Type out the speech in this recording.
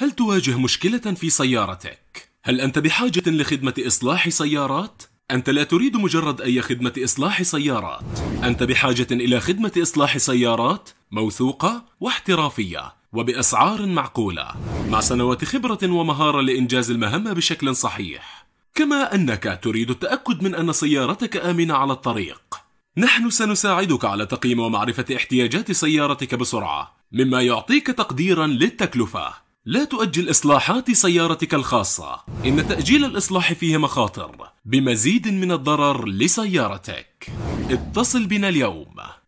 هل تواجه مشكلة في سيارتك؟ هل أنت بحاجة لخدمة إصلاح سيارات؟ أنت لا تريد مجرد أي خدمة إصلاح سيارات، أنت بحاجة إلى خدمة إصلاح سيارات موثوقة واحترافية وبأسعار معقولة، مع سنوات خبرة ومهارة لإنجاز المهمة بشكل صحيح. كما أنك تريد التأكد من أن سيارتك آمنة على الطريق. نحن سنساعدك على تقييم ومعرفة احتياجات سيارتك بسرعة، مما يعطيك تقديرا للتكلفة. لا تؤجل إصلاحات سيارتك الخاصة إن تأجيل الإصلاح فيه مخاطر بمزيد من الضرر لسيارتك اتصل بنا اليوم